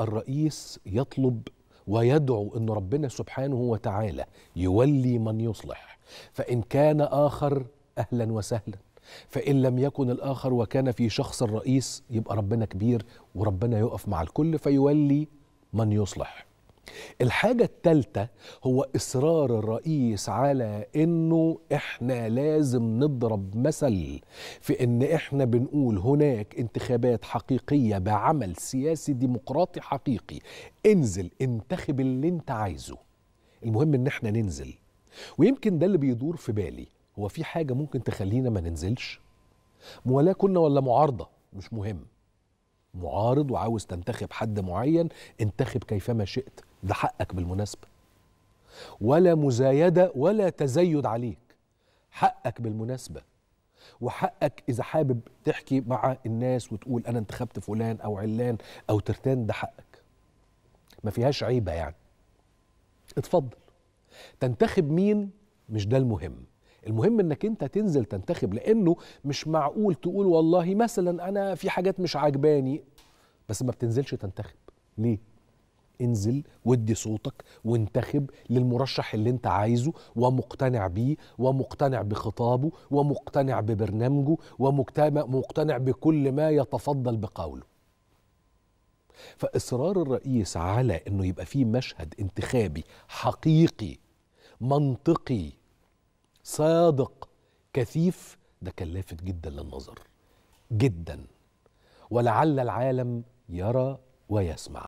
الرئيس يطلب ويدعو ان ربنا سبحانه وتعالى يولي من يصلح فان كان اخر اهلا وسهلا فان لم يكن الاخر وكان في شخص الرئيس يبقى ربنا كبير وربنا يقف مع الكل فيولي من يصلح الحاجة التالتة هو إصرار الرئيس على إنه إحنا لازم نضرب مثل في إن إحنا بنقول هناك انتخابات حقيقية بعمل سياسي ديمقراطي حقيقي انزل انتخب اللي أنت عايزه المهم إن إحنا ننزل ويمكن ده اللي بيدور في بالي هو في حاجة ممكن تخلينا ما ننزلش موالاة كنا ولا معارضة مش مهم معارض وعاوز تنتخب حد معين انتخب كيفما شئت ده حقك بالمناسبة ولا مزايدة ولا تزيد عليك حقك بالمناسبة وحقك إذا حابب تحكي مع الناس وتقول أنا انتخبت فلان أو علان أو ترتان ده حقك ما فيهاش عيبة يعني اتفضل تنتخب مين مش ده المهم المهم انك انت تنزل تنتخب لانه مش معقول تقول والله مثلا انا في حاجات مش عاجباني بس ما بتنزلش تنتخب ليه انزل ودي صوتك وانتخب للمرشح اللي انت عايزه ومقتنع بيه ومقتنع بخطابه ومقتنع ببرنامجه ومقتنع بكل ما يتفضل بقوله فاصرار الرئيس على انه يبقى فيه مشهد انتخابي حقيقي منطقي صادق كثيف ده كان لافت جدا للنظر جدا ولعل العالم يرى ويسمع